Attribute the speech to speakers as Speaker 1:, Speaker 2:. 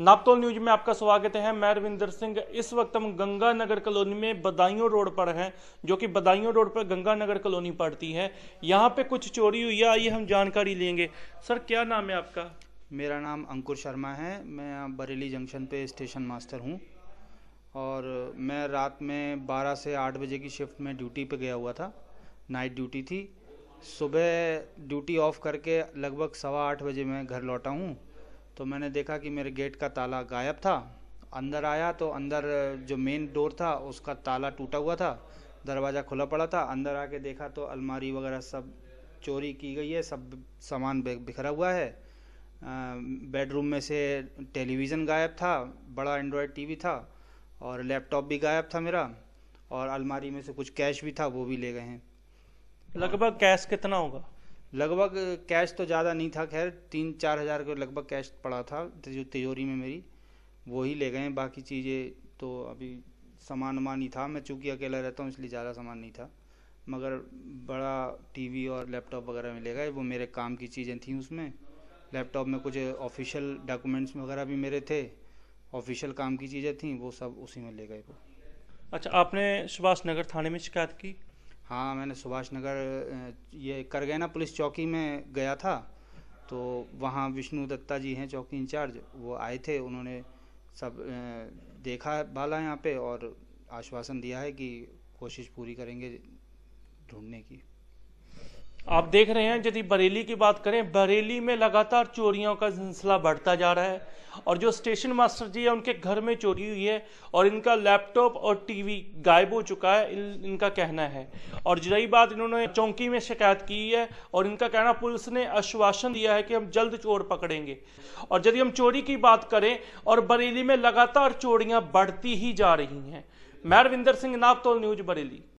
Speaker 1: नापतोल news में आपका स्वागत है मैं रविंदर सिंह इस वक्त हम गंगानगर कॉलोनी में बदायूं रोड पर हैं जो कि बदायूं रोड पर गंगानगर कॉलोनी पड़ती है यहाँ पे कुछ चोरी हुई है आइए हम जानकारी लेंगे सर क्या नाम है आपका
Speaker 2: मेरा नाम अंकुर शर्मा है मैं यहाँ बरेली जंक्शन पे स्टेशन मास्टर हूँ और मैं रात में बारह से आठ बजे की शिफ्ट में ड्यूटी पर गया हुआ था नाइट ड्यूटी थी सुबह ड्यूटी ऑफ करके लगभग सवा आठ बजे मैं घर लौटा हूँ तो मैंने देखा कि मेरे गेट का ताला गायब था अंदर आया तो अंदर जो मेन डोर था उसका ताला टूटा हुआ था दरवाज़ा खुला पड़ा था अंदर आके देखा तो अलमारी वगैरह सब चोरी की गई है सब सामान बिखरा हुआ है बेडरूम में से टेलीविज़न गायब था बड़ा एंड्रॉयड टीवी था और लैपटॉप भी गायब था मेरा और अलमारी में से कुछ कैश भी था वो भी ले गए हैं
Speaker 1: लगभग कैश कितना होगा
Speaker 2: लगभग कैश तो ज़्यादा नहीं था खैर तीन चार हज़ार के लगभग कैश पड़ा था जो तिजोरी में मेरी वो ही ले गए बाकी चीज़ें तो अभी सामान वामान ही था मैं चूँकि अकेला रहता हूँ इसलिए ज़्यादा सामान नहीं था मगर बड़ा टीवी और लैपटॉप वगैरह में ले गए वो मेरे काम की चीज़ें थी उसमें लैपटॉप में कुछ ऑफिशियल डॉक्यूमेंट्स वगैरह भी मेरे थे ऑफिशियल काम की चीज़ें थी वो सब उसी में ले गए वो
Speaker 1: अच्छा आपने सुभाष नगर थाने में शिकायत की
Speaker 2: हाँ मैंने सुभाष नगर ये करगैना पुलिस चौकी में गया था तो वहाँ विष्णु दत्ता जी हैं चौकी इंचार्ज वो आए थे उन्होंने सब देखा भाला यहाँ पे और आश्वासन दिया है कि कोशिश पूरी करेंगे ढूंढने की
Speaker 1: आप देख रहे हैं यदि बरेली की बात करें बरेली में लगातार चोरियों का सिलसिला बढ़ता जा रहा है और जो स्टेशन मास्टर जी है उनके घर में चोरी हुई है और इनका लैपटॉप और टीवी गायब हो चुका है इन, इनका कहना है और रही बात इन्होंने चौकी में शिकायत की है और इनका कहना पुलिस ने आश्वासन दिया है कि हम जल्द चोर पकड़ेंगे और यदि हम चोरी की बात करें और बरेली में लगातार चोरियाँ बढ़ती ही जा रही हैं मैं रविंदर सिंह नापतोल न्यूज बरेली